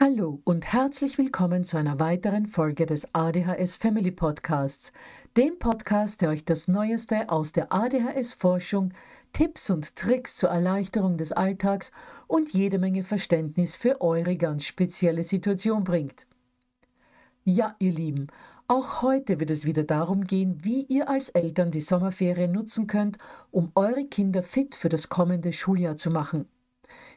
Hallo und herzlich willkommen zu einer weiteren Folge des ADHS Family Podcasts, dem Podcast, der euch das Neueste aus der ADHS-Forschung, Tipps und Tricks zur Erleichterung des Alltags und jede Menge Verständnis für eure ganz spezielle Situation bringt. Ja, ihr Lieben, auch heute wird es wieder darum gehen, wie ihr als Eltern die Sommerferien nutzen könnt, um eure Kinder fit für das kommende Schuljahr zu machen.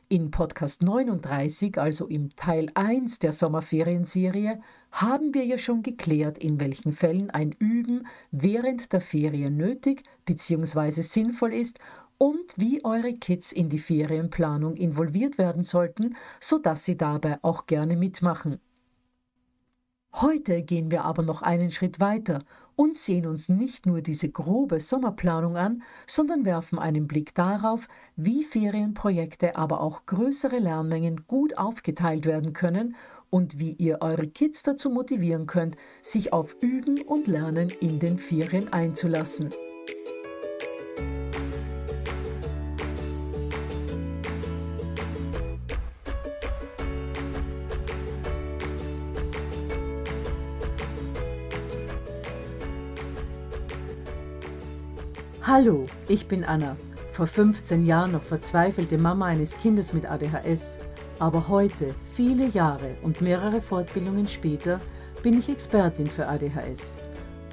In Podcast 39, also im Teil 1 der Sommerferienserie, haben wir ja schon geklärt, in welchen Fällen ein Üben während der Ferien nötig bzw. sinnvoll ist und wie eure Kids in die Ferienplanung involviert werden sollten, sodass sie dabei auch gerne mitmachen. Heute gehen wir aber noch einen Schritt weiter und sehen uns nicht nur diese grobe Sommerplanung an, sondern werfen einen Blick darauf, wie Ferienprojekte, aber auch größere Lernmengen gut aufgeteilt werden können und wie ihr eure Kids dazu motivieren könnt, sich auf Üben und Lernen in den Ferien einzulassen. Hallo, ich bin Anna. Vor 15 Jahren noch verzweifelte Mama eines Kindes mit ADHS. Aber heute, viele Jahre und mehrere Fortbildungen später, bin ich Expertin für ADHS.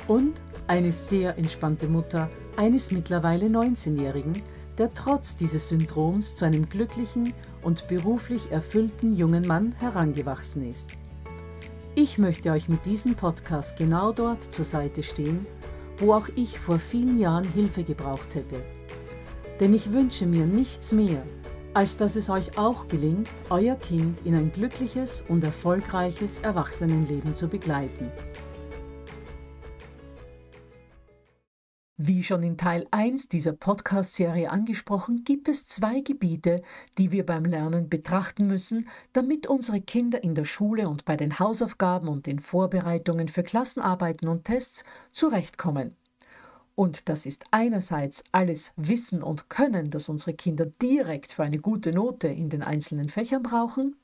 Und eine sehr entspannte Mutter eines mittlerweile 19-Jährigen, der trotz dieses Syndroms zu einem glücklichen und beruflich erfüllten jungen Mann herangewachsen ist. Ich möchte euch mit diesem Podcast genau dort zur Seite stehen, wo auch ich vor vielen Jahren Hilfe gebraucht hätte. Denn ich wünsche mir nichts mehr, als dass es euch auch gelingt, euer Kind in ein glückliches und erfolgreiches Erwachsenenleben zu begleiten. Wie schon in Teil 1 dieser Podcast-Serie angesprochen, gibt es zwei Gebiete, die wir beim Lernen betrachten müssen, damit unsere Kinder in der Schule und bei den Hausaufgaben und den Vorbereitungen für Klassenarbeiten und Tests zurechtkommen. Und das ist einerseits alles Wissen und Können, das unsere Kinder direkt für eine gute Note in den einzelnen Fächern brauchen,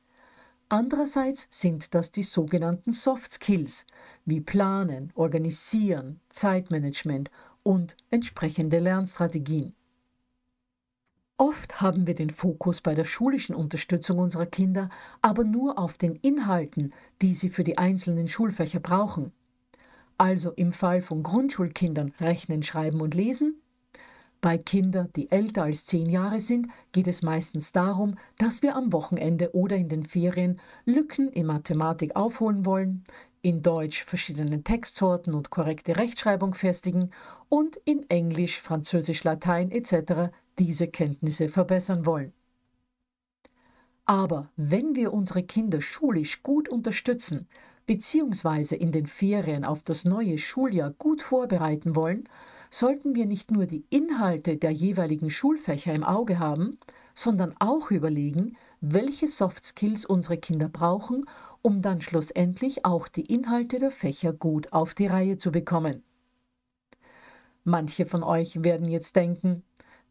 Andererseits sind das die sogenannten Soft Skills wie Planen, Organisieren, Zeitmanagement und entsprechende Lernstrategien. Oft haben wir den Fokus bei der schulischen Unterstützung unserer Kinder aber nur auf den Inhalten, die sie für die einzelnen Schulfächer brauchen. Also im Fall von Grundschulkindern Rechnen, Schreiben und Lesen. Bei Kindern, die älter als zehn Jahre sind, geht es meistens darum, dass wir am Wochenende oder in den Ferien Lücken in Mathematik aufholen wollen, in Deutsch verschiedene Textsorten und korrekte Rechtschreibung festigen und in Englisch, Französisch, Latein etc. diese Kenntnisse verbessern wollen. Aber wenn wir unsere Kinder schulisch gut unterstützen bzw. in den Ferien auf das neue Schuljahr gut vorbereiten wollen, sollten wir nicht nur die Inhalte der jeweiligen Schulfächer im Auge haben, sondern auch überlegen, welche Soft Skills unsere Kinder brauchen, um dann schlussendlich auch die Inhalte der Fächer gut auf die Reihe zu bekommen. Manche von euch werden jetzt denken,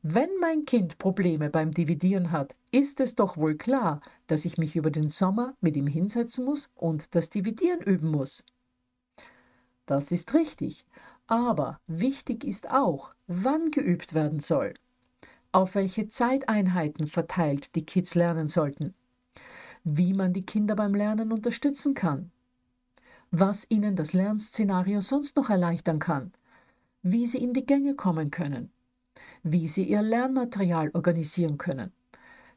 wenn mein Kind Probleme beim Dividieren hat, ist es doch wohl klar, dass ich mich über den Sommer mit ihm hinsetzen muss und das Dividieren üben muss. Das ist richtig, aber wichtig ist auch, wann geübt werden soll auf welche Zeiteinheiten verteilt die Kids lernen sollten, wie man die Kinder beim Lernen unterstützen kann, was ihnen das Lernszenario sonst noch erleichtern kann, wie sie in die Gänge kommen können, wie sie ihr Lernmaterial organisieren können,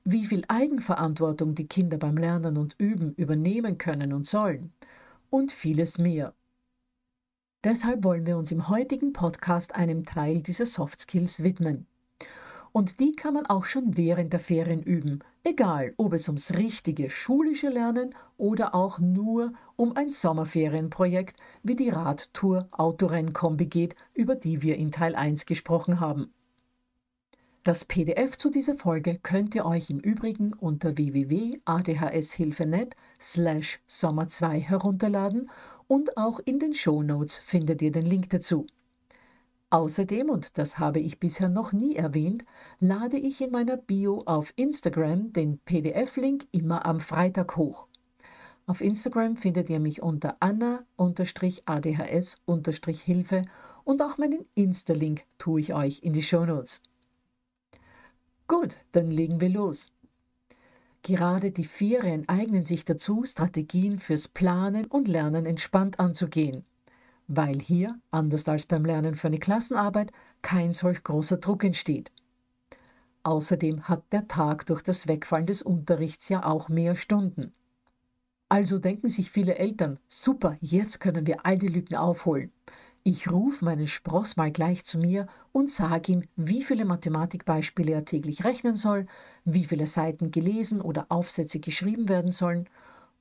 wie viel Eigenverantwortung die Kinder beim Lernen und Üben übernehmen können und sollen und vieles mehr. Deshalb wollen wir uns im heutigen Podcast einem Teil dieser Soft Skills widmen. Und die kann man auch schon während der Ferien üben, egal ob es ums richtige schulische Lernen oder auch nur um ein Sommerferienprojekt wie die Radtour Autorennkombi geht, über die wir in Teil 1 gesprochen haben. Das PDF zu dieser Folge könnt ihr euch im Übrigen unter www.adhshilfe.net slash sommer2 herunterladen und auch in den Show Notes findet ihr den Link dazu. Außerdem, und das habe ich bisher noch nie erwähnt, lade ich in meiner Bio auf Instagram den PDF-Link immer am Freitag hoch. Auf Instagram findet ihr mich unter Anna-ADHS-Hilfe und auch meinen Insta-Link tue ich euch in die Shownotes. Gut, dann legen wir los. Gerade die Ferien eignen sich dazu, Strategien fürs Planen und Lernen entspannt anzugehen weil hier, anders als beim Lernen für eine Klassenarbeit, kein solch großer Druck entsteht. Außerdem hat der Tag durch das Wegfallen des Unterrichts ja auch mehr Stunden. Also denken sich viele Eltern, super, jetzt können wir all die Lücken aufholen. Ich rufe meinen Spross mal gleich zu mir und sage ihm, wie viele Mathematikbeispiele er täglich rechnen soll, wie viele Seiten gelesen oder Aufsätze geschrieben werden sollen.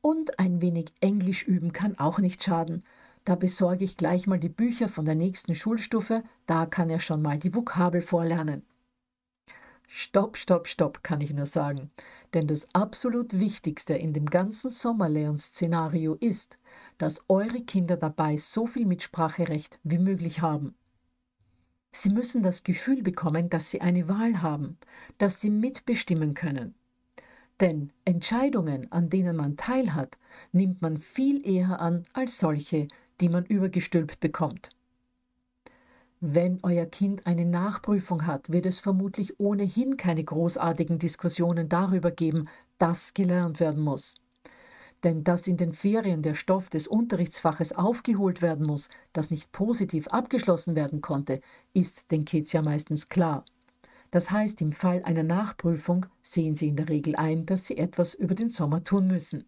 Und ein wenig Englisch üben kann auch nicht schaden, da besorge ich gleich mal die Bücher von der nächsten Schulstufe, da kann er schon mal die Vokabel vorlernen. Stopp, stopp, stopp, kann ich nur sagen. Denn das absolut Wichtigste in dem ganzen sommerleons ist, dass eure Kinder dabei so viel Mitspracherecht wie möglich haben. Sie müssen das Gefühl bekommen, dass sie eine Wahl haben, dass sie mitbestimmen können. Denn Entscheidungen, an denen man teilhat, nimmt man viel eher an als solche, die man übergestülpt bekommt. Wenn euer Kind eine Nachprüfung hat, wird es vermutlich ohnehin keine großartigen Diskussionen darüber geben, dass gelernt werden muss. Denn dass in den Ferien der Stoff des Unterrichtsfaches aufgeholt werden muss, das nicht positiv abgeschlossen werden konnte, ist den Kids ja meistens klar. Das heißt, im Fall einer Nachprüfung sehen sie in der Regel ein, dass sie etwas über den Sommer tun müssen.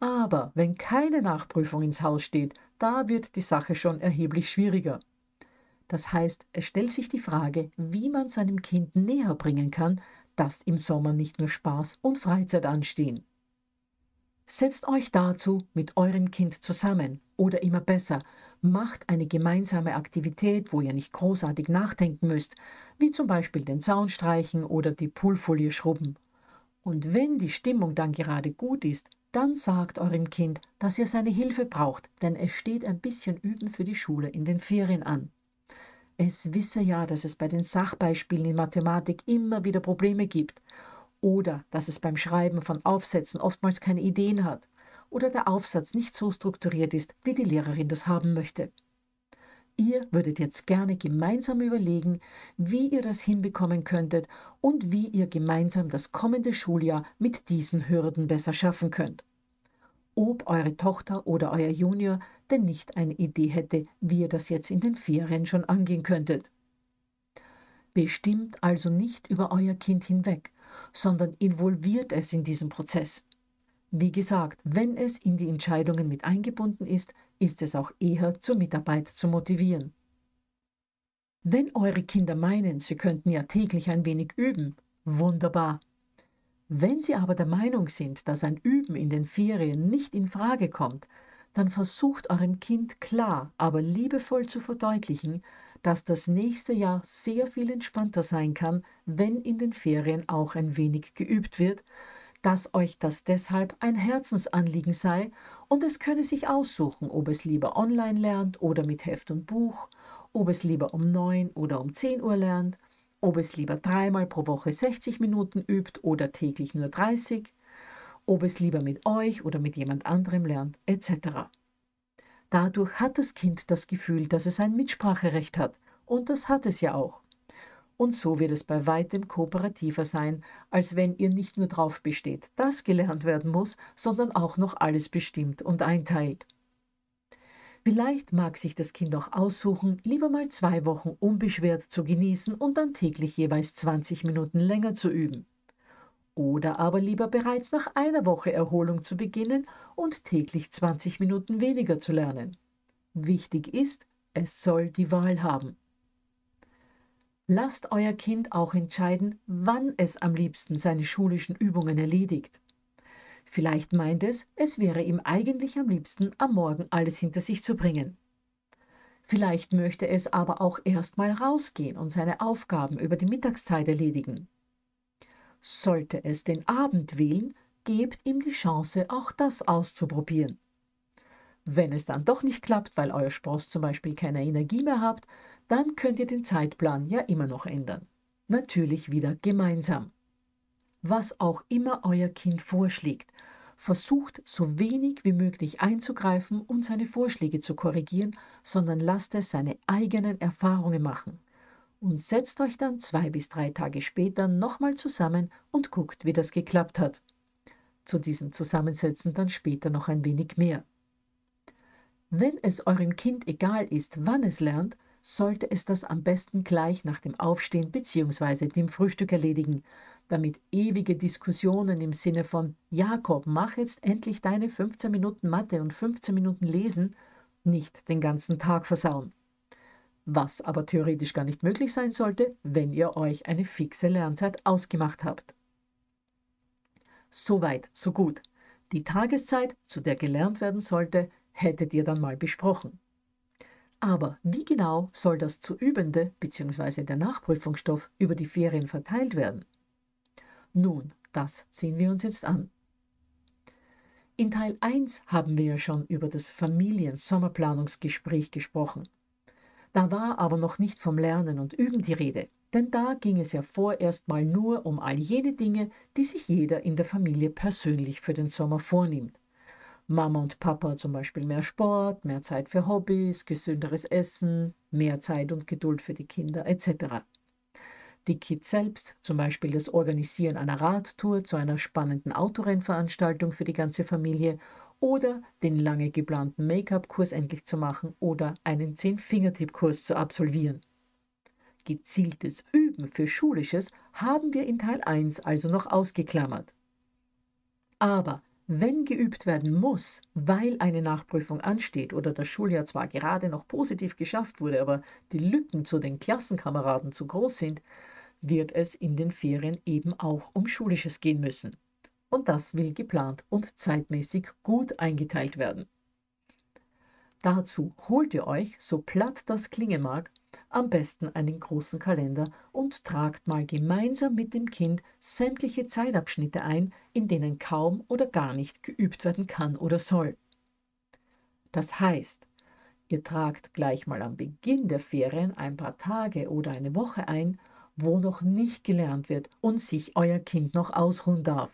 Aber wenn keine Nachprüfung ins Haus steht, da wird die Sache schon erheblich schwieriger. Das heißt, es stellt sich die Frage, wie man seinem Kind näher bringen kann, dass im Sommer nicht nur Spaß und Freizeit anstehen. Setzt euch dazu mit eurem Kind zusammen oder immer besser, macht eine gemeinsame Aktivität, wo ihr nicht großartig nachdenken müsst, wie zum Beispiel den Zaun streichen oder die Poolfolie schrubben. Und wenn die Stimmung dann gerade gut ist, dann sagt eurem Kind, dass ihr seine Hilfe braucht, denn es steht ein bisschen Üben für die Schule in den Ferien an. Es wisse ja, dass es bei den Sachbeispielen in Mathematik immer wieder Probleme gibt oder dass es beim Schreiben von Aufsätzen oftmals keine Ideen hat oder der Aufsatz nicht so strukturiert ist, wie die Lehrerin das haben möchte. Ihr würdet jetzt gerne gemeinsam überlegen, wie ihr das hinbekommen könntet und wie ihr gemeinsam das kommende Schuljahr mit diesen Hürden besser schaffen könnt. Ob eure Tochter oder euer Junior denn nicht eine Idee hätte, wie ihr das jetzt in den Ferien schon angehen könntet. Bestimmt also nicht über euer Kind hinweg, sondern involviert es in diesen Prozess. Wie gesagt, wenn es in die Entscheidungen mit eingebunden ist, ist es auch eher zur Mitarbeit zu motivieren. Wenn eure Kinder meinen, sie könnten ja täglich ein wenig üben, wunderbar. Wenn sie aber der Meinung sind, dass ein Üben in den Ferien nicht in Frage kommt, dann versucht eurem Kind klar, aber liebevoll zu verdeutlichen, dass das nächste Jahr sehr viel entspannter sein kann, wenn in den Ferien auch ein wenig geübt wird dass euch das deshalb ein Herzensanliegen sei und es könne sich aussuchen, ob es lieber online lernt oder mit Heft und Buch, ob es lieber um 9 oder um 10 Uhr lernt, ob es lieber dreimal pro Woche 60 Minuten übt oder täglich nur 30, ob es lieber mit euch oder mit jemand anderem lernt, etc. Dadurch hat das Kind das Gefühl, dass es ein Mitspracherecht hat, und das hat es ja auch. Und so wird es bei weitem kooperativer sein, als wenn ihr nicht nur darauf besteht, dass gelernt werden muss, sondern auch noch alles bestimmt und einteilt. Vielleicht mag sich das Kind auch aussuchen, lieber mal zwei Wochen unbeschwert zu genießen und dann täglich jeweils 20 Minuten länger zu üben. Oder aber lieber bereits nach einer Woche Erholung zu beginnen und täglich 20 Minuten weniger zu lernen. Wichtig ist, es soll die Wahl haben. Lasst euer Kind auch entscheiden, wann es am liebsten seine schulischen Übungen erledigt. Vielleicht meint es, es wäre ihm eigentlich am liebsten, am Morgen alles hinter sich zu bringen. Vielleicht möchte es aber auch erst mal rausgehen und seine Aufgaben über die Mittagszeit erledigen. Sollte es den Abend wählen, gebt ihm die Chance, auch das auszuprobieren. Wenn es dann doch nicht klappt, weil euer Spross zum Beispiel keine Energie mehr habt, dann könnt ihr den Zeitplan ja immer noch ändern. Natürlich wieder gemeinsam. Was auch immer euer Kind vorschlägt, versucht so wenig wie möglich einzugreifen und seine Vorschläge zu korrigieren, sondern lasst es seine eigenen Erfahrungen machen. Und setzt euch dann zwei bis drei Tage später nochmal zusammen und guckt, wie das geklappt hat. Zu diesem Zusammensetzen dann später noch ein wenig mehr. Wenn es eurem Kind egal ist, wann es lernt, sollte es das am besten gleich nach dem Aufstehen bzw. dem Frühstück erledigen, damit ewige Diskussionen im Sinne von Jakob, mach jetzt endlich deine 15 Minuten Mathe und 15 Minuten Lesen nicht den ganzen Tag versauen. Was aber theoretisch gar nicht möglich sein sollte, wenn ihr euch eine fixe Lernzeit ausgemacht habt. Soweit, so gut. Die Tageszeit, zu der gelernt werden sollte, hättet ihr dann mal besprochen. Aber wie genau soll das zu übende bzw. der Nachprüfungsstoff über die Ferien verteilt werden? Nun, das sehen wir uns jetzt an. In Teil 1 haben wir ja schon über das Familien-Sommerplanungsgespräch gesprochen. Da war aber noch nicht vom Lernen und Üben die Rede, denn da ging es ja vorerst mal nur um all jene Dinge, die sich jeder in der Familie persönlich für den Sommer vornimmt. Mama und Papa zum Beispiel mehr Sport, mehr Zeit für Hobbys, gesünderes Essen, mehr Zeit und Geduld für die Kinder etc. Die Kids selbst, zum Beispiel das Organisieren einer Radtour zu einer spannenden Autorennveranstaltung für die ganze Familie oder den lange geplanten Make-up-Kurs endlich zu machen oder einen Zehn-Fingertipp-Kurs zu absolvieren. Gezieltes Üben für Schulisches haben wir in Teil 1 also noch ausgeklammert. Aber wenn geübt werden muss, weil eine Nachprüfung ansteht oder das Schuljahr zwar gerade noch positiv geschafft wurde, aber die Lücken zu den Klassenkameraden zu groß sind, wird es in den Ferien eben auch um Schulisches gehen müssen. Und das will geplant und zeitmäßig gut eingeteilt werden. Dazu holt ihr euch, so platt das klingen mag, am besten einen großen Kalender und tragt mal gemeinsam mit dem Kind sämtliche Zeitabschnitte ein, in denen kaum oder gar nicht geübt werden kann oder soll. Das heißt, ihr tragt gleich mal am Beginn der Ferien ein paar Tage oder eine Woche ein, wo noch nicht gelernt wird und sich euer Kind noch ausruhen darf.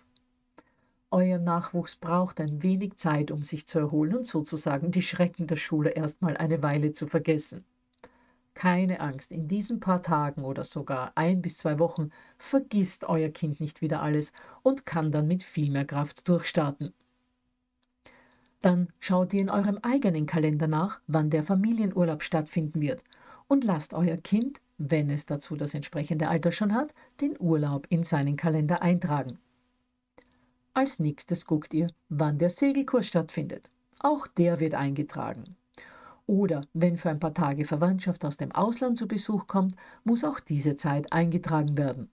Euer Nachwuchs braucht ein wenig Zeit, um sich zu erholen und sozusagen die Schrecken der Schule erstmal eine Weile zu vergessen. Keine Angst, in diesen paar Tagen oder sogar ein bis zwei Wochen vergisst euer Kind nicht wieder alles und kann dann mit viel mehr Kraft durchstarten. Dann schaut ihr in eurem eigenen Kalender nach, wann der Familienurlaub stattfinden wird und lasst euer Kind, wenn es dazu das entsprechende Alter schon hat, den Urlaub in seinen Kalender eintragen. Als nächstes guckt ihr, wann der Segelkurs stattfindet. Auch der wird eingetragen. Oder wenn für ein paar Tage Verwandtschaft aus dem Ausland zu Besuch kommt, muss auch diese Zeit eingetragen werden.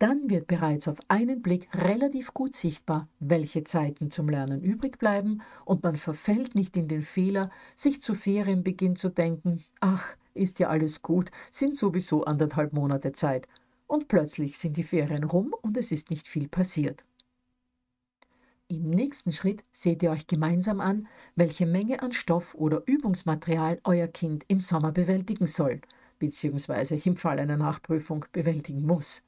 Dann wird bereits auf einen Blick relativ gut sichtbar, welche Zeiten zum Lernen übrig bleiben und man verfällt nicht in den Fehler, sich zu Ferienbeginn zu denken, ach, ist ja alles gut, sind sowieso anderthalb Monate Zeit, und plötzlich sind die Ferien rum und es ist nicht viel passiert. Im nächsten Schritt seht ihr euch gemeinsam an, welche Menge an Stoff oder Übungsmaterial euer Kind im Sommer bewältigen soll, bzw. im Fall einer Nachprüfung bewältigen muss.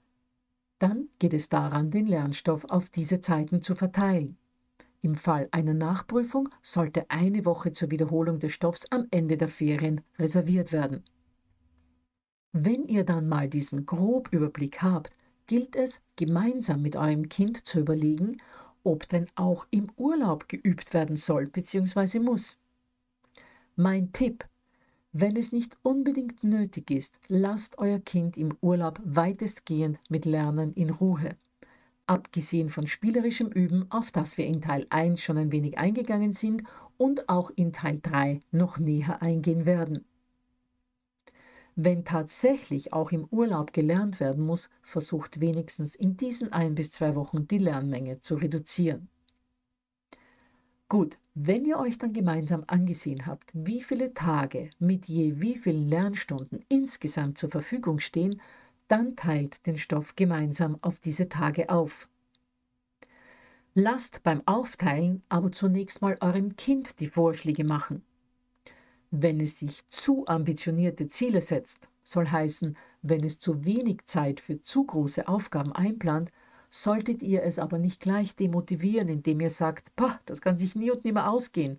Dann geht es daran, den Lernstoff auf diese Zeiten zu verteilen. Im Fall einer Nachprüfung sollte eine Woche zur Wiederholung des Stoffs am Ende der Ferien reserviert werden. Wenn ihr dann mal diesen Grobüberblick habt, gilt es, gemeinsam mit eurem Kind zu überlegen, ob denn auch im Urlaub geübt werden soll bzw. muss. Mein Tipp, wenn es nicht unbedingt nötig ist, lasst euer Kind im Urlaub weitestgehend mit Lernen in Ruhe. Abgesehen von spielerischem Üben, auf das wir in Teil 1 schon ein wenig eingegangen sind und auch in Teil 3 noch näher eingehen werden. Wenn tatsächlich auch im Urlaub gelernt werden muss, versucht wenigstens in diesen ein bis zwei Wochen die Lernmenge zu reduzieren. Gut, wenn ihr euch dann gemeinsam angesehen habt, wie viele Tage mit je wie vielen Lernstunden insgesamt zur Verfügung stehen, dann teilt den Stoff gemeinsam auf diese Tage auf. Lasst beim Aufteilen aber zunächst mal eurem Kind die Vorschläge machen. Wenn es sich zu ambitionierte Ziele setzt, soll heißen, wenn es zu wenig Zeit für zu große Aufgaben einplant, solltet ihr es aber nicht gleich demotivieren, indem ihr sagt, Pah, das kann sich nie und nimmer ausgehen.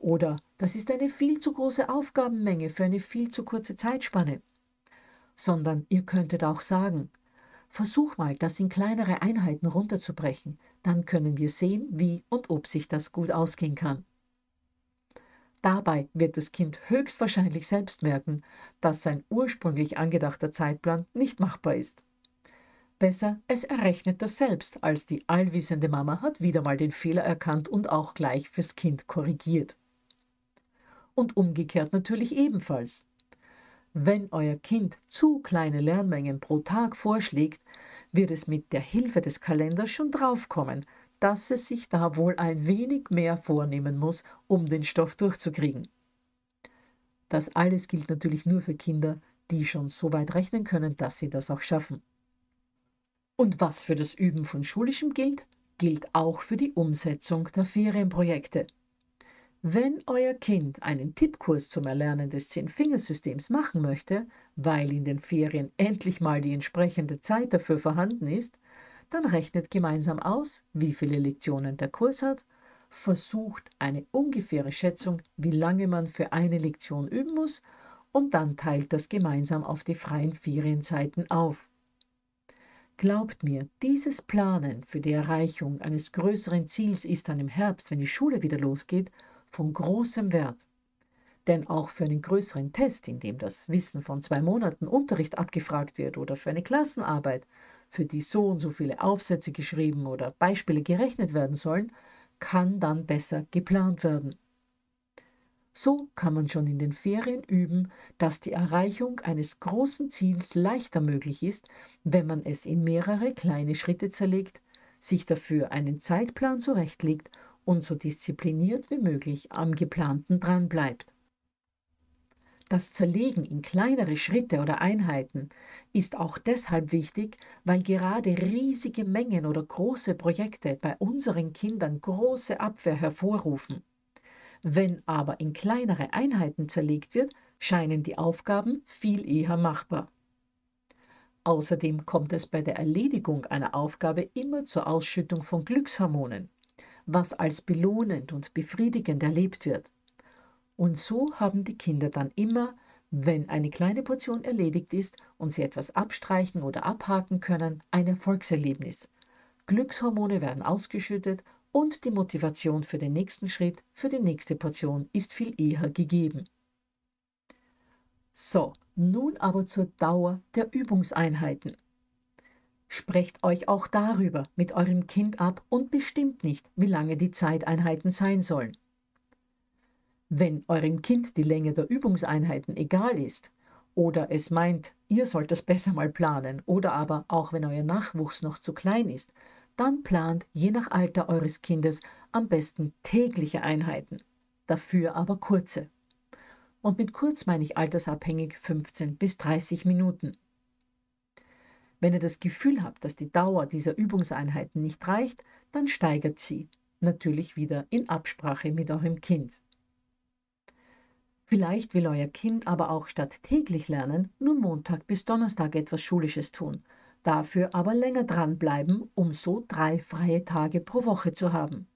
Oder das ist eine viel zu große Aufgabenmenge für eine viel zu kurze Zeitspanne. Sondern ihr könntet auch sagen, versuch mal, das in kleinere Einheiten runterzubrechen, dann können wir sehen, wie und ob sich das gut ausgehen kann. Dabei wird das Kind höchstwahrscheinlich selbst merken, dass sein ursprünglich angedachter Zeitplan nicht machbar ist. Besser, es errechnet das selbst, als die allwissende Mama hat wieder mal den Fehler erkannt und auch gleich fürs Kind korrigiert. Und umgekehrt natürlich ebenfalls. Wenn euer Kind zu kleine Lernmengen pro Tag vorschlägt, wird es mit der Hilfe des Kalenders schon draufkommen, dass es sich da wohl ein wenig mehr vornehmen muss, um den Stoff durchzukriegen. Das alles gilt natürlich nur für Kinder, die schon so weit rechnen können, dass sie das auch schaffen. Und was für das Üben von Schulischem gilt, gilt auch für die Umsetzung der Ferienprojekte. Wenn euer Kind einen Tippkurs zum Erlernen des Zehn-Fingersystems machen möchte, weil in den Ferien endlich mal die entsprechende Zeit dafür vorhanden ist, dann rechnet gemeinsam aus, wie viele Lektionen der Kurs hat, versucht eine ungefähre Schätzung, wie lange man für eine Lektion üben muss und dann teilt das gemeinsam auf die freien Ferienzeiten auf. Glaubt mir, dieses Planen für die Erreichung eines größeren Ziels ist dann im Herbst, wenn die Schule wieder losgeht, von großem Wert. Denn auch für einen größeren Test, in dem das Wissen von zwei Monaten Unterricht abgefragt wird oder für eine Klassenarbeit für die so und so viele Aufsätze geschrieben oder Beispiele gerechnet werden sollen, kann dann besser geplant werden. So kann man schon in den Ferien üben, dass die Erreichung eines großen Ziels leichter möglich ist, wenn man es in mehrere kleine Schritte zerlegt, sich dafür einen Zeitplan zurechtlegt und so diszipliniert wie möglich am geplanten dranbleibt. Das Zerlegen in kleinere Schritte oder Einheiten ist auch deshalb wichtig, weil gerade riesige Mengen oder große Projekte bei unseren Kindern große Abwehr hervorrufen. Wenn aber in kleinere Einheiten zerlegt wird, scheinen die Aufgaben viel eher machbar. Außerdem kommt es bei der Erledigung einer Aufgabe immer zur Ausschüttung von Glückshormonen, was als belohnend und befriedigend erlebt wird. Und so haben die Kinder dann immer, wenn eine kleine Portion erledigt ist und sie etwas abstreichen oder abhaken können, ein Erfolgserlebnis. Glückshormone werden ausgeschüttet und die Motivation für den nächsten Schritt, für die nächste Portion ist viel eher gegeben. So, nun aber zur Dauer der Übungseinheiten. Sprecht euch auch darüber mit eurem Kind ab und bestimmt nicht, wie lange die Zeiteinheiten sein sollen. Wenn eurem Kind die Länge der Übungseinheiten egal ist oder es meint, ihr sollt das besser mal planen oder aber auch wenn euer Nachwuchs noch zu klein ist, dann plant je nach Alter eures Kindes am besten tägliche Einheiten, dafür aber kurze. Und mit kurz meine ich altersabhängig 15 bis 30 Minuten. Wenn ihr das Gefühl habt, dass die Dauer dieser Übungseinheiten nicht reicht, dann steigert sie, natürlich wieder in Absprache mit eurem Kind. Vielleicht will euer Kind aber auch statt täglich lernen nur Montag bis Donnerstag etwas Schulisches tun, dafür aber länger dranbleiben, um so drei freie Tage pro Woche zu haben.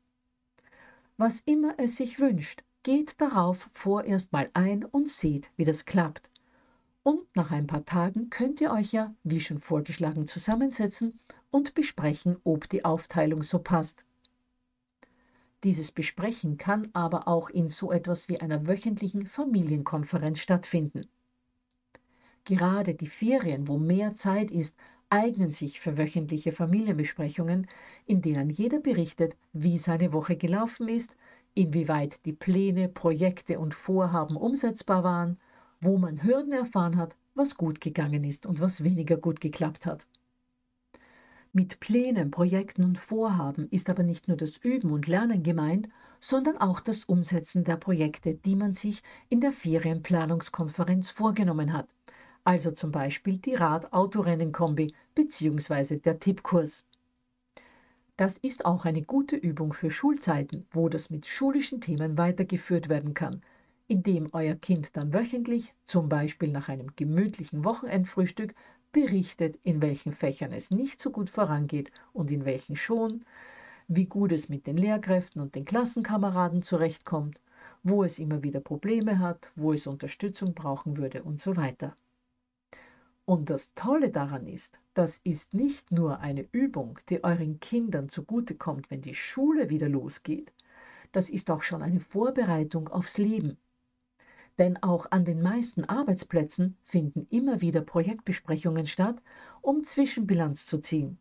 Was immer es sich wünscht, geht darauf vorerst mal ein und seht, wie das klappt. Und nach ein paar Tagen könnt ihr euch ja, wie schon vorgeschlagen, zusammensetzen und besprechen, ob die Aufteilung so passt. Dieses Besprechen kann aber auch in so etwas wie einer wöchentlichen Familienkonferenz stattfinden. Gerade die Ferien, wo mehr Zeit ist, eignen sich für wöchentliche Familienbesprechungen, in denen jeder berichtet, wie seine Woche gelaufen ist, inwieweit die Pläne, Projekte und Vorhaben umsetzbar waren, wo man Hürden erfahren hat, was gut gegangen ist und was weniger gut geklappt hat. Mit Plänen, Projekten und Vorhaben ist aber nicht nur das Üben und Lernen gemeint, sondern auch das Umsetzen der Projekte, die man sich in der Ferienplanungskonferenz vorgenommen hat. Also zum Beispiel die Rad-Autorennen-Kombi bzw. der Tippkurs. Das ist auch eine gute Übung für Schulzeiten, wo das mit schulischen Themen weitergeführt werden kann, indem euer Kind dann wöchentlich, zum Beispiel nach einem gemütlichen Wochenendfrühstück, berichtet, in welchen Fächern es nicht so gut vorangeht und in welchen schon, wie gut es mit den Lehrkräften und den Klassenkameraden zurechtkommt, wo es immer wieder Probleme hat, wo es Unterstützung brauchen würde und so weiter. Und das Tolle daran ist, das ist nicht nur eine Übung, die euren Kindern zugutekommt, wenn die Schule wieder losgeht, das ist auch schon eine Vorbereitung aufs Leben. Denn auch an den meisten Arbeitsplätzen finden immer wieder Projektbesprechungen statt, um Zwischenbilanz zu ziehen,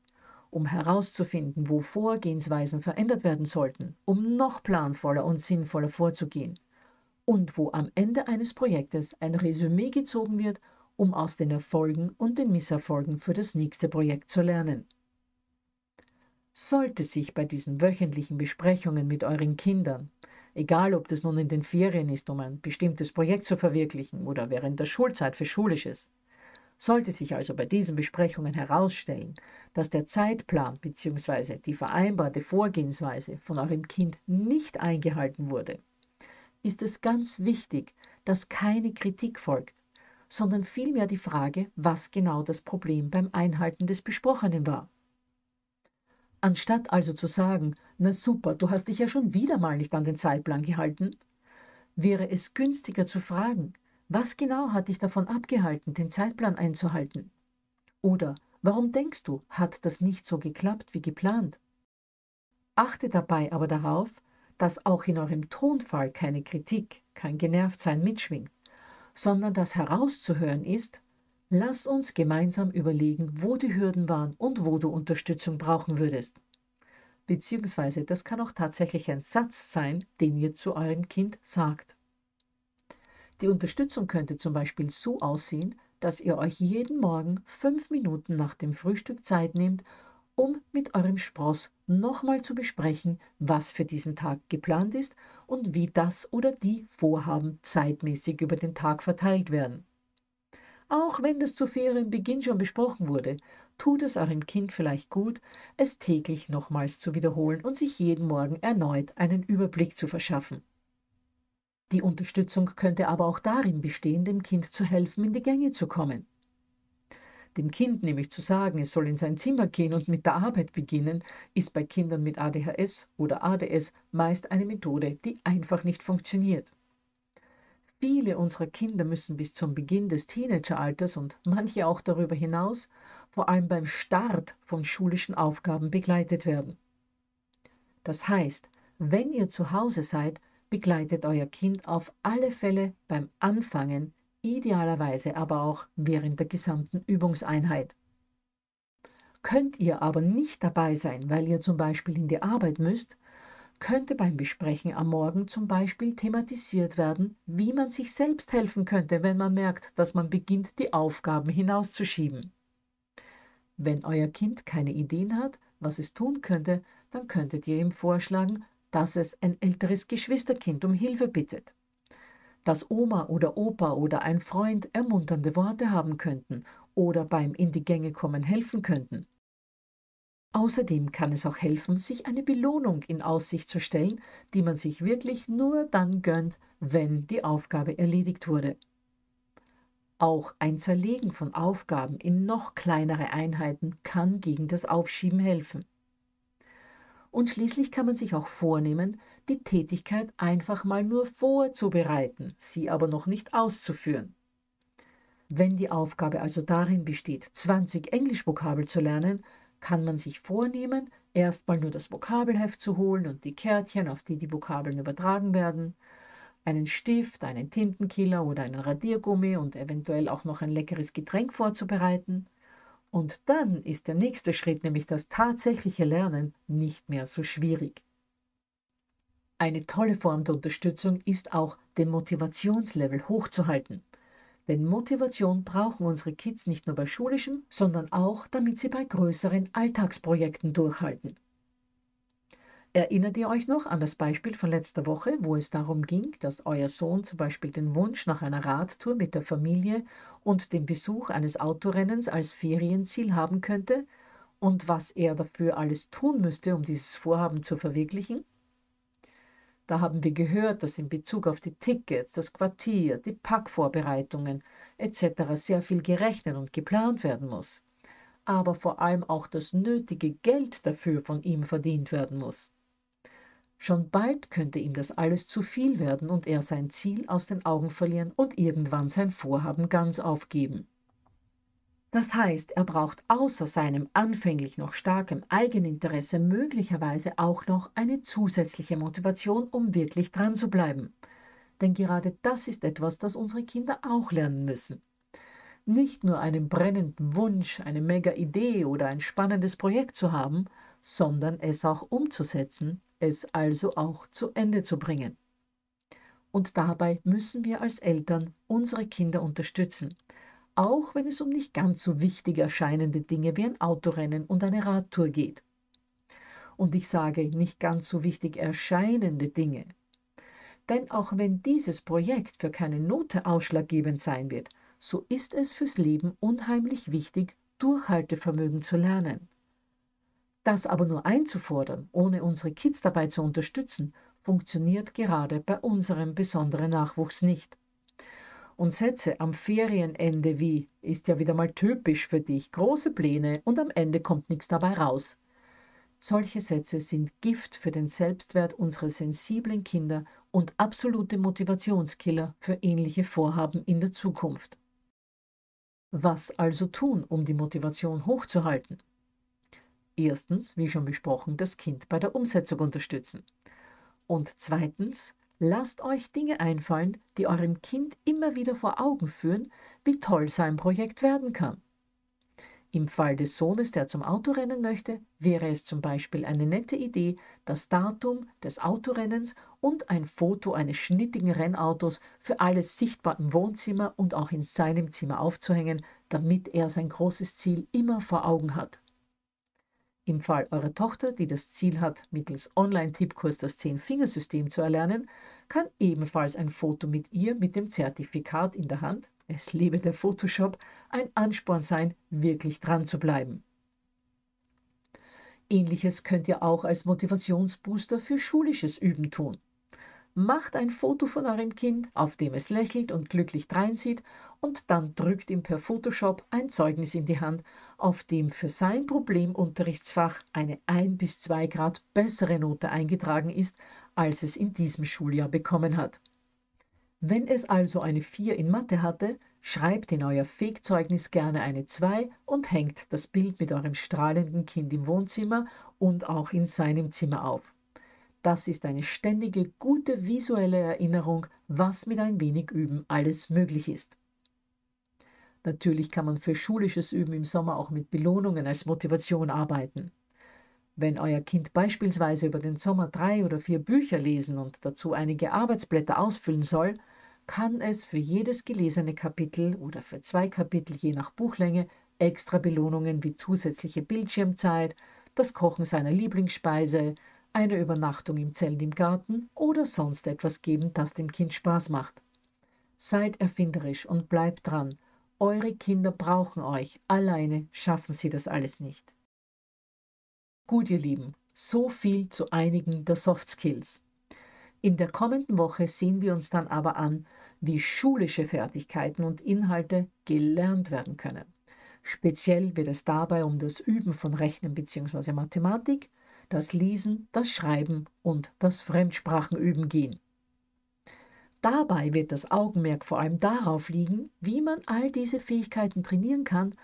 um herauszufinden, wo Vorgehensweisen verändert werden sollten, um noch planvoller und sinnvoller vorzugehen. Und wo am Ende eines Projektes ein Resümee gezogen wird, um aus den Erfolgen und den Misserfolgen für das nächste Projekt zu lernen. Sollte sich bei diesen wöchentlichen Besprechungen mit euren Kindern, egal ob das nun in den Ferien ist, um ein bestimmtes Projekt zu verwirklichen oder während der Schulzeit für Schulisches. Sollte sich also bei diesen Besprechungen herausstellen, dass der Zeitplan bzw. die vereinbarte Vorgehensweise von eurem Kind nicht eingehalten wurde, ist es ganz wichtig, dass keine Kritik folgt, sondern vielmehr die Frage, was genau das Problem beim Einhalten des Besprochenen war. Anstatt also zu sagen, na super, du hast dich ja schon wieder mal nicht an den Zeitplan gehalten, wäre es günstiger zu fragen, was genau hat dich davon abgehalten, den Zeitplan einzuhalten? Oder warum denkst du, hat das nicht so geklappt wie geplant? Achte dabei aber darauf, dass auch in eurem Tonfall keine Kritik, kein Genervtsein mitschwingt, sondern dass herauszuhören ist, Lass uns gemeinsam überlegen, wo die Hürden waren und wo du Unterstützung brauchen würdest. Beziehungsweise das kann auch tatsächlich ein Satz sein, den ihr zu eurem Kind sagt. Die Unterstützung könnte zum Beispiel so aussehen, dass ihr euch jeden Morgen fünf Minuten nach dem Frühstück Zeit nehmt, um mit eurem Spross nochmal zu besprechen, was für diesen Tag geplant ist und wie das oder die Vorhaben zeitmäßig über den Tag verteilt werden. Auch wenn das zu Ferienbeginn schon besprochen wurde, tut es auch im Kind vielleicht gut, es täglich nochmals zu wiederholen und sich jeden Morgen erneut einen Überblick zu verschaffen. Die Unterstützung könnte aber auch darin bestehen, dem Kind zu helfen, in die Gänge zu kommen. Dem Kind nämlich zu sagen, es soll in sein Zimmer gehen und mit der Arbeit beginnen, ist bei Kindern mit ADHS oder ADS meist eine Methode, die einfach nicht funktioniert. Viele unserer Kinder müssen bis zum Beginn des Teenageralters und manche auch darüber hinaus vor allem beim Start von schulischen Aufgaben begleitet werden. Das heißt, wenn ihr zu Hause seid, begleitet euer Kind auf alle Fälle beim Anfangen, idealerweise aber auch während der gesamten Übungseinheit. Könnt ihr aber nicht dabei sein, weil ihr zum Beispiel in die Arbeit müsst, könnte beim Besprechen am Morgen zum Beispiel thematisiert werden, wie man sich selbst helfen könnte, wenn man merkt, dass man beginnt, die Aufgaben hinauszuschieben. Wenn euer Kind keine Ideen hat, was es tun könnte, dann könntet ihr ihm vorschlagen, dass es ein älteres Geschwisterkind um Hilfe bittet. Dass Oma oder Opa oder ein Freund ermunternde Worte haben könnten oder beim In die Gänge kommen helfen könnten. Außerdem kann es auch helfen, sich eine Belohnung in Aussicht zu stellen, die man sich wirklich nur dann gönnt, wenn die Aufgabe erledigt wurde. Auch ein Zerlegen von Aufgaben in noch kleinere Einheiten kann gegen das Aufschieben helfen. Und schließlich kann man sich auch vornehmen, die Tätigkeit einfach mal nur vorzubereiten, sie aber noch nicht auszuführen. Wenn die Aufgabe also darin besteht, 20 Englischvokabel zu lernen, kann man sich vornehmen, erstmal nur das Vokabelheft zu holen und die Kärtchen, auf die die Vokabeln übertragen werden, einen Stift, einen Tintenkiller oder einen Radiergummi und eventuell auch noch ein leckeres Getränk vorzubereiten. Und dann ist der nächste Schritt, nämlich das tatsächliche Lernen, nicht mehr so schwierig. Eine tolle Form der Unterstützung ist auch, den Motivationslevel hochzuhalten. Denn Motivation brauchen unsere Kids nicht nur bei schulischem, sondern auch, damit sie bei größeren Alltagsprojekten durchhalten. Erinnert ihr euch noch an das Beispiel von letzter Woche, wo es darum ging, dass euer Sohn zum Beispiel den Wunsch nach einer Radtour mit der Familie und den Besuch eines Autorennens als Ferienziel haben könnte und was er dafür alles tun müsste, um dieses Vorhaben zu verwirklichen? Da haben wir gehört, dass in Bezug auf die Tickets, das Quartier, die Packvorbereitungen etc. sehr viel gerechnet und geplant werden muss, aber vor allem auch das nötige Geld dafür von ihm verdient werden muss. Schon bald könnte ihm das alles zu viel werden und er sein Ziel aus den Augen verlieren und irgendwann sein Vorhaben ganz aufgeben. Das heißt, er braucht außer seinem anfänglich noch starken Eigeninteresse möglicherweise auch noch eine zusätzliche Motivation, um wirklich dran zu bleiben. Denn gerade das ist etwas, das unsere Kinder auch lernen müssen. Nicht nur einen brennenden Wunsch, eine Mega-Idee oder ein spannendes Projekt zu haben, sondern es auch umzusetzen, es also auch zu Ende zu bringen. Und dabei müssen wir als Eltern unsere Kinder unterstützen – auch wenn es um nicht ganz so wichtig erscheinende Dinge wie ein Autorennen und eine Radtour geht. Und ich sage nicht ganz so wichtig erscheinende Dinge. Denn auch wenn dieses Projekt für keine Note ausschlaggebend sein wird, so ist es fürs Leben unheimlich wichtig, Durchhaltevermögen zu lernen. Das aber nur einzufordern, ohne unsere Kids dabei zu unterstützen, funktioniert gerade bei unserem besonderen Nachwuchs nicht und Sätze am Ferienende wie ist ja wieder mal typisch für dich, große Pläne und am Ende kommt nichts dabei raus. Solche Sätze sind Gift für den Selbstwert unserer sensiblen Kinder und absolute Motivationskiller für ähnliche Vorhaben in der Zukunft. Was also tun, um die Motivation hochzuhalten? Erstens, wie schon besprochen, das Kind bei der Umsetzung unterstützen. Und zweitens, Lasst euch Dinge einfallen, die eurem Kind immer wieder vor Augen führen, wie toll sein Projekt werden kann. Im Fall des Sohnes, der zum Autorennen möchte, wäre es zum Beispiel eine nette Idee, das Datum des Autorennens und ein Foto eines schnittigen Rennautos für alles sichtbar im Wohnzimmer und auch in seinem Zimmer aufzuhängen, damit er sein großes Ziel immer vor Augen hat. Im Fall eurer Tochter, die das Ziel hat, mittels Online-Tippkurs das Zehn-Fingersystem zu erlernen, kann ebenfalls ein Foto mit ihr mit dem Zertifikat in der Hand, es lebe der Photoshop, ein Ansporn sein, wirklich dran zu bleiben. Ähnliches könnt ihr auch als Motivationsbooster für schulisches Üben tun macht ein Foto von eurem Kind, auf dem es lächelt und glücklich dreinsieht, und dann drückt ihm per Photoshop ein Zeugnis in die Hand, auf dem für sein Problemunterrichtsfach eine 1 bis 2 Grad bessere Note eingetragen ist, als es in diesem Schuljahr bekommen hat. Wenn es also eine 4 in Mathe hatte, schreibt in euer Fake-Zeugnis gerne eine 2 und hängt das Bild mit eurem strahlenden Kind im Wohnzimmer und auch in seinem Zimmer auf. Das ist eine ständige, gute visuelle Erinnerung, was mit ein wenig Üben alles möglich ist. Natürlich kann man für schulisches Üben im Sommer auch mit Belohnungen als Motivation arbeiten. Wenn euer Kind beispielsweise über den Sommer drei oder vier Bücher lesen und dazu einige Arbeitsblätter ausfüllen soll, kann es für jedes gelesene Kapitel oder für zwei Kapitel je nach Buchlänge extra Belohnungen wie zusätzliche Bildschirmzeit, das Kochen seiner Lieblingsspeise, eine Übernachtung im Zelt im Garten oder sonst etwas geben, das dem Kind Spaß macht. Seid erfinderisch und bleibt dran. Eure Kinder brauchen euch. Alleine schaffen sie das alles nicht. Gut, ihr Lieben, so viel zu einigen der Soft Skills. In der kommenden Woche sehen wir uns dann aber an, wie schulische Fertigkeiten und Inhalte gelernt werden können. Speziell wird es dabei um das Üben von Rechnen bzw. Mathematik das Lesen, das Schreiben und das Fremdsprachenüben gehen. Dabei wird das Augenmerk vor allem darauf liegen, wie man all diese Fähigkeiten trainieren kann,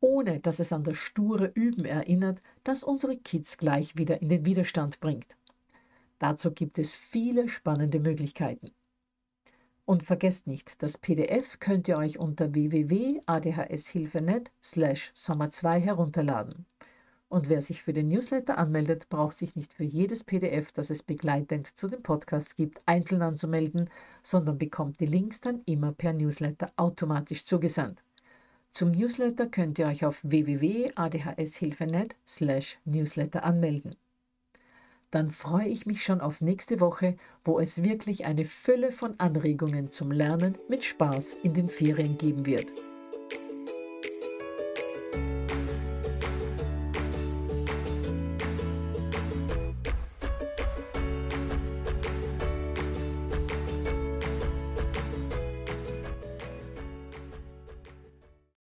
ohne dass es an das sture Üben erinnert, das unsere Kids gleich wieder in den Widerstand bringt. Dazu gibt es viele spannende Möglichkeiten. Und vergesst nicht, das PDF könnt ihr euch unter www.adhshilfe.net slash Sommer 2 herunterladen. Und wer sich für den Newsletter anmeldet, braucht sich nicht für jedes PDF, das es begleitend zu dem Podcast gibt, einzeln anzumelden, sondern bekommt die Links dann immer per Newsletter automatisch zugesandt. Zum Newsletter könnt ihr euch auf www.adhshilfe.net slash newsletter anmelden. Dann freue ich mich schon auf nächste Woche, wo es wirklich eine Fülle von Anregungen zum Lernen mit Spaß in den Ferien geben wird.